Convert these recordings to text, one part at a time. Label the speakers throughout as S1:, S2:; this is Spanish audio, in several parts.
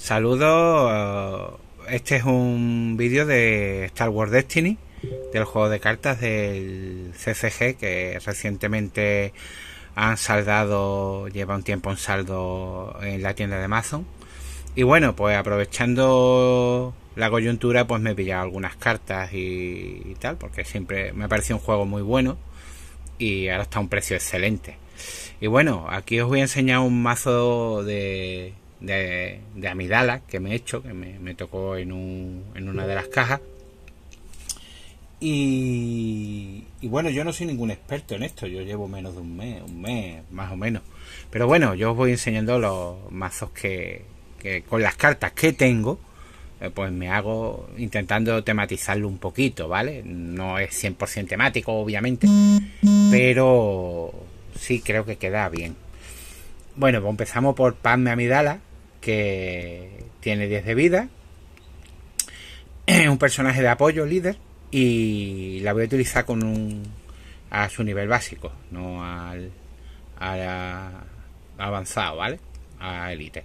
S1: Saludos. Eh, este es un vídeo de Star Wars Destiny, del juego de cartas del CCG que recientemente han saldado, lleva un tiempo en saldo en la tienda de Amazon. Y bueno, pues aprovechando la coyuntura, pues me he pillado algunas cartas y, tal, porque siempre me ha parecido un juego muy bueno y ahora está a un precio excelente. Y bueno, aquí os voy a enseñar un mazo de de, amidala que me he hecho, que me, tocó en, un, en, una de las cajas. Y, bueno, yo no soy ningún experto en esto, yo llevo menos de un mes, un mes más o menos. Pero bueno, yo os voy enseñando los mazos que, con las cartas que tengo, eh, pues me hago intentando tematizarlo un poquito, ¿vale? No es 100% temático, obviamente, pero sí creo que queda bien. Bueno, pues empezamos por Padme Amidala, que tiene 10 de vida, es un personaje de apoyo, líder, y la voy a utilizar con un, a su nivel básico, no al, avanzado, ¿vale? A élite.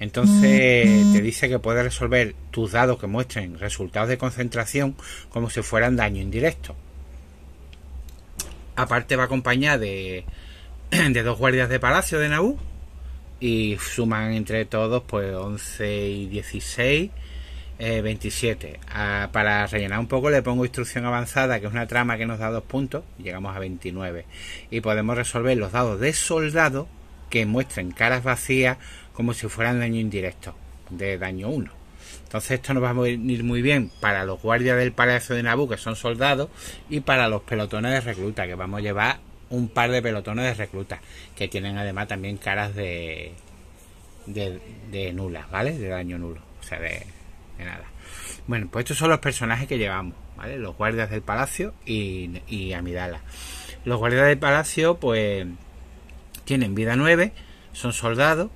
S1: Entonces te dice que puedes resolver tus dados que muestren resultados de concentración como si fueran daño indirecto. Aparte va acompañada de, de dos guardias de palacio de Naú y suman entre todos pues 11 y 16 27 eh, ah, para rellenar un poco le pongo instrucción avanzada que es una trama que nos da dos puntos llegamos a 29 y podemos resolver los dados de soldado que muestren caras vacías como si fueran daño indirecto de daño 1 entonces esto nos va a venir muy bien para los guardias del Palacio de Nabú, que son soldados, y para los pelotones de recluta, que vamos a llevar un par de pelotones de reclutas que tienen además también caras de de, nulas, ¿vale? De daño nulo, o sea, de, nada. Bueno, pues estos son los personajes que llevamos, ¿vale? Los guardias del palacio y, y Amidala. Los guardias del palacio, pues, tienen vida 9, son soldados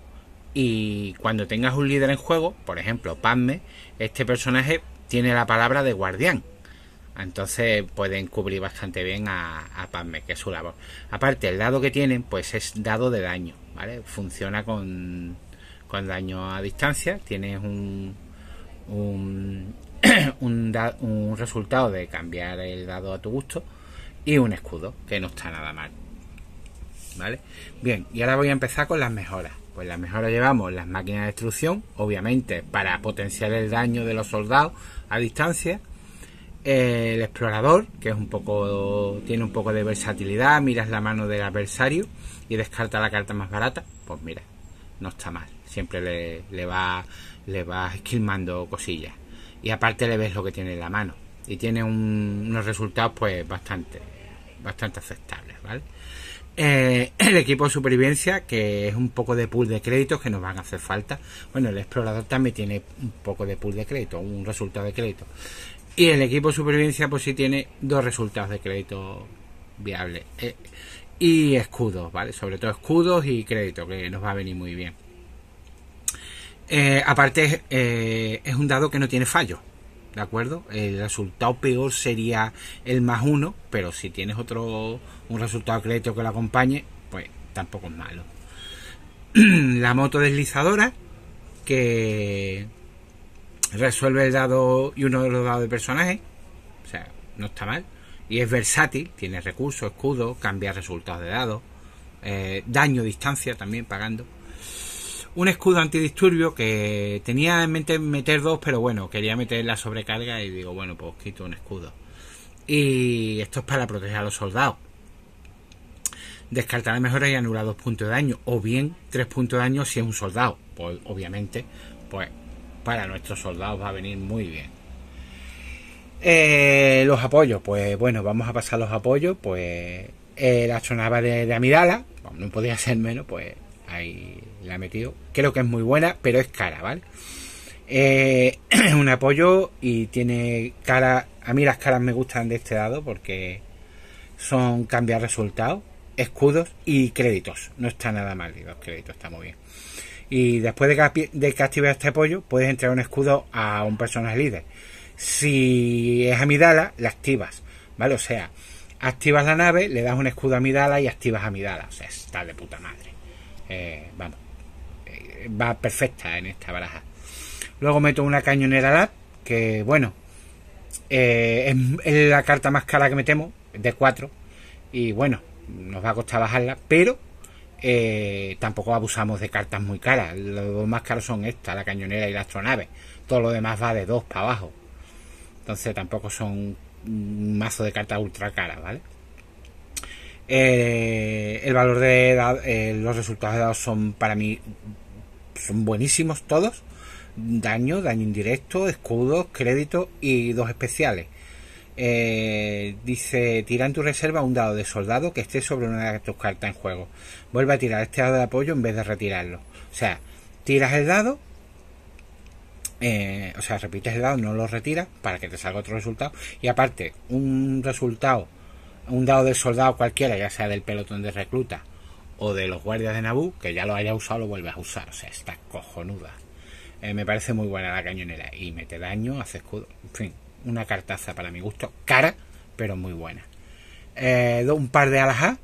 S1: y cuando tengas un líder en juego, por ejemplo, Padme, este personaje tiene la palabra de guardián, entonces pueden cubrir bastante bien a, a Padme, que es su labor. Aparte, el dado que tienen, pues es dado de daño, ¿vale? Funciona con, daño a distancia. Tienes un, un resultado de cambiar el dado a tu gusto y un escudo, que no está nada mal. ¿Vale? Bien, y ahora voy a empezar con las mejoras. Pues las mejoras llevamos las máquinas de destrucción, obviamente para potenciar el daño de los soldados a distancia el explorador, que es un poco tiene un poco de versatilidad, miras la mano del adversario y descarta la carta más barata, pues mira, no está mal. Siempre le, le va le va esquilmando cosillas y aparte le ves lo que tiene en la mano y tiene un, unos resultados pues bastante bastante aceptables, eh, el equipo de supervivencia, que es un poco de pool de créditos que nos van a hacer falta. Bueno, el explorador también tiene un poco de pool de crédito, un resultado de crédito. Y el equipo de supervivencia, pues sí tiene dos resultados de crédito viable. Eh, y escudos, ¿vale? Sobre todo escudos y crédito, que nos va a venir muy bien. Eh, aparte, eh, es un dado que no tiene fallo, ¿de acuerdo? El resultado peor sería el más uno, pero si tienes otro, un resultado de crédito que lo acompañe, pues tampoco es malo. La moto deslizadora, que resuelve el dado y uno de los dados de personaje. O sea, no está mal. Y es versátil, tiene recursos, escudo, cambia resultados de dados. Eh, daño, distancia también pagando. Un escudo antidisturbio que tenía en mente meter dos, pero bueno, quería meter la sobrecarga y digo, bueno, pues quito un escudo. Y esto es para proteger a los soldados. Descartar mejoras y anular dos puntos de daño, o bien tres puntos de daño si es un soldado. Pues obviamente, pues para nuestros soldados va a venir muy bien. Eh, los apoyos, pues bueno, vamos a pasar los apoyos, pues la sonaba de, Amidala, pues, no podía ser menos, pues ahí la he metido. Creo que es muy buena, pero es cara, ¿vale? Eh, un apoyo y tiene cara, a mí las caras me gustan de este dado porque son cambiar resultados, escudos y créditos. No está nada mal, los créditos está muy bien. Y después de, de actives este apoyo puedes entregar un escudo a un personaje líder. Si es Amidala, la activas, ¿vale? O sea, activas la nave, le das un escudo a Amidala y activas a Amidala. O sea, está de puta madre. Eh, vamos, eh, va perfecta en esta baraja. Luego meto una cañonera lab que bueno, eh, es, es la carta más cara que metemos, de 4. Y bueno, nos va a costar bajarla, pero eh, tampoco abusamos de cartas muy caras. Los dos más caros son esta, la cañonera y la astronave. Todo lo demás va de dos para abajo. Entonces tampoco son un mazo de cartas ultra caras, ¿vale? Eh, el valor de edad, eh, los resultados de dados son para mí son buenísimos todos. Daño, daño indirecto, escudos, créditos y dos especiales. Eh, dice, tira en tu reserva un dado de soldado que esté sobre una de tus cartas en juego. Vuelve a tirar este dado de apoyo en vez de retirarlo. O sea, tiras el dado, eh, o sea, repites el dado, no lo retiras para que te salga otro resultado. Y aparte, un resultado, un dado de soldado cualquiera, ya sea del pelotón de recluta o de los guardias de Nabú, que ya lo haya usado, lo vuelves a usar. O sea, está cojonuda. Eh, me parece muy buena la cañonera y mete daño, hace escudo, en fin una cartaza para mi gusto, cara, pero muy buena. Eh, un par de alhajas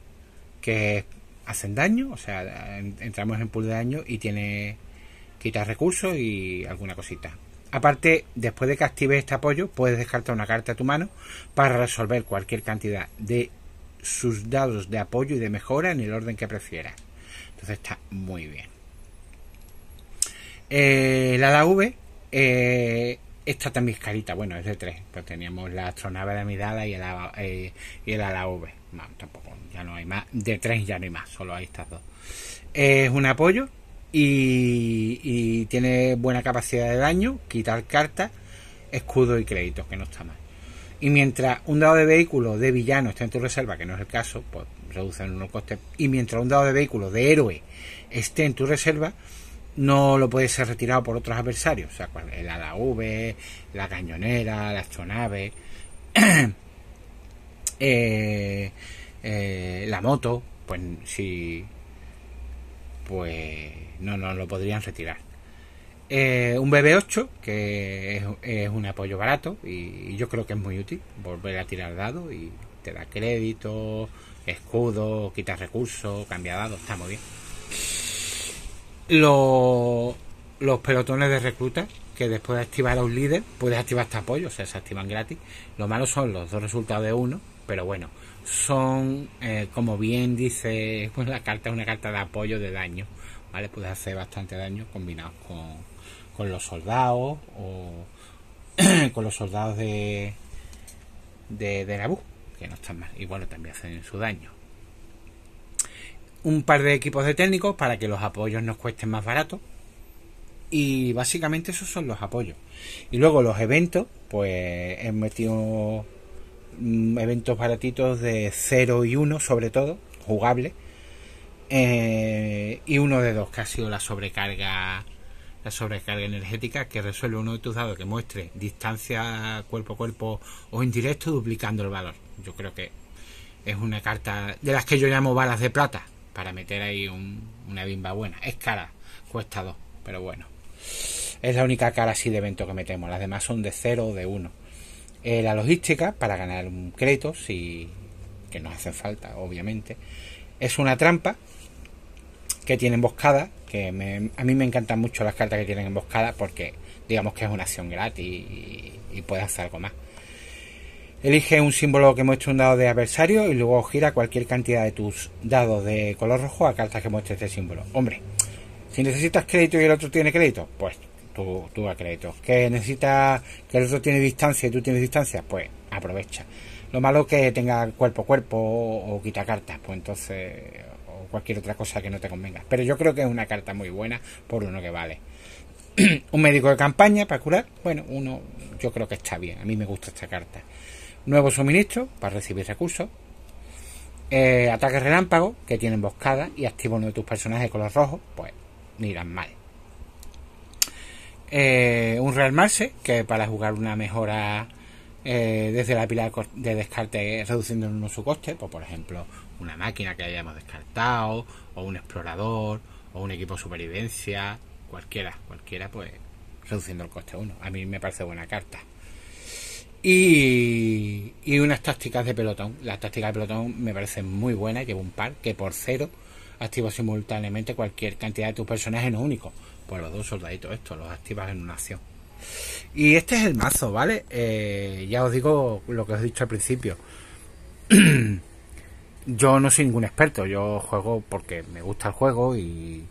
S1: que hacen daño, o sea, entramos en pool de daño y tiene quita recursos y alguna cosita. Aparte, después de que actives este apoyo, puedes descartar una carta a tu mano para resolver cualquier cantidad de sus dados de apoyo y de mejora en el orden que prefieras. Entonces está muy bien. Eh, la la V eh, esta también es carita, bueno, es de tres. Pues teníamos la astronave de mirada y el, eh, y el ALAV. tampoco, ya no hay más. De tres ya no hay más, solo hay estas dos. Es un apoyo y, tiene buena capacidad de daño, quitar cartas, escudo y créditos, que no está mal. Y mientras un dado de vehículo de villano esté en tu reserva, que no es el caso, pues reducen unos costes. Y mientras un dado de vehículo de héroe esté en tu reserva, no lo puede ser retirado por otros adversarios, o sea, el ADAV, la cañonera, la astronave, eh, eh, la moto, pues sí, pues no, lo podrían retirar. Eh, un BB8, que es, un apoyo barato y, yo creo que es muy útil volver a tirar dados y te da crédito, escudo, quita recursos, cambia dados, está muy bien los, pelotones de reclutas, que después de activar a un líder, puedes activar hasta apoyo, o sea, se activan gratis. Lo malo son los dos resultados de uno, pero bueno, son, eh, como bien dice, la carta es una carta de apoyo de daño, ¿vale? Puedes hacer bastante daño combinados con, los soldados o con los soldados de, de, que no están mal. Y bueno, también hacen su daño un par de equipos de técnicos para que los apoyos nos cuesten más barato. Y básicamente esos son los apoyos. Y luego los eventos, pues he metido mm, eventos baratitos de 0 y 1 sobre todo, jugable eh, y uno de dos que ha sido la sobrecarga la sobrecarga energética que resuelve uno de tus dados que muestre distancia cuerpo a cuerpo o indirecto duplicando el valor. Yo creo que es una carta de las que yo llamo balas de plata, para meter ahí una bimba buena. Es cara, cuesta dos, pero bueno. Es la única cara así de evento que metemos. Las demás son de cero o de 1. Eh, la logística, para ganar un crédito, si, que nos hace falta, obviamente, es una trampa que tiene emboscada. Que a mí me encantan mucho las cartas que tienen emboscada porque digamos que es una acción gratis y, y puedes hacer algo más. Elige un símbolo que muestre un dado de adversario y luego gira cualquier cantidad de tus dados de color rojo a cartas que muestre este símbolo. Hombre, si necesitas crédito y el otro tiene crédito, pues tú, tú a crédito. Que necesitas que el otro tiene distancia y tú tienes distancia, pues aprovecha. Lo malo que tenga cuerpo a cuerpo o, o quita cartas, pues entonces o cualquier otra cosa que no te convenga. Pero yo creo que es una carta muy buena por uno que vale. un médico de campaña para curar, bueno, uno yo creo que está bien. A mí me gusta esta carta nuevos suministros para recibir recursos, eh, ataques relámpago que tienen emboscada y activa uno de tus personajes de color rojo, pues ni irán mal. Eh, un realmarse que para jugar una mejora eh, desde la pila de descarte reduciendo uno su coste, pues por ejemplo una máquina que hayamos descartado o un explorador o un equipo de supervivencia, cualquiera, cualquiera pues reduciendo el coste uno. A mí me parece buena carta. Y, unas tácticas de pelotón. Las tácticas de pelotón me parecen muy buenas. Llevo un par que por cero activa simultáneamente cualquier cantidad de tus personajes no único. Pues los dos soldaditos estos los activas en una acción. Y este es el mazo, ¿vale? Eh, ya os digo lo que os he dicho al principio. yo no soy ningún experto, yo juego porque me gusta el juego y,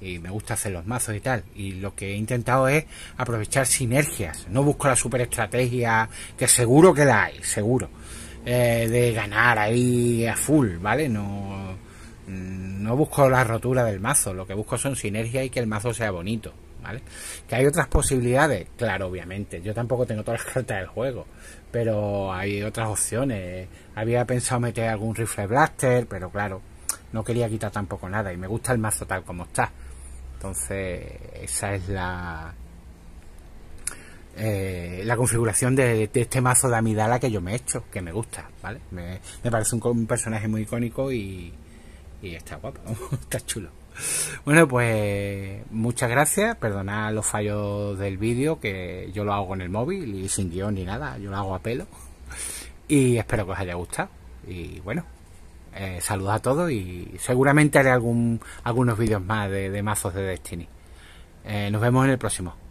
S1: y me gusta hacer los mazos y tal. Y lo que he intentado es aprovechar sinergias. No busco la super estrategia, que seguro que la hay, seguro. Eh, de ganar ahí a full, ¿vale? No, mm, no busco la rotura del mazo, lo que busco son sinergias y que el mazo sea bonito, ¿vale? Que hay otras posibilidades, claro, obviamente. Yo tampoco tengo todas las cartas del juego, pero hay otras opciones. Había pensado meter algún rifle blaster, pero claro, no quería quitar tampoco nada y me gusta el mazo tal como está. Entonces, esa es la eh, la configuración de, este mazo de Amidala que yo me he hecho, que me gusta, ¿vale? Me, parece un, personaje muy icónico y, y está guapo, está chulo. Bueno, pues muchas gracias. Perdonad los fallos del vídeo, que yo lo hago en el móvil y sin guión ni nada, yo lo hago a pelo. Y espero que os haya gustado. Y bueno, eh, saludos a todos y seguramente haré algún, algunos vídeos más de, mazos de Destiny. Eh, nos vemos en el próximo.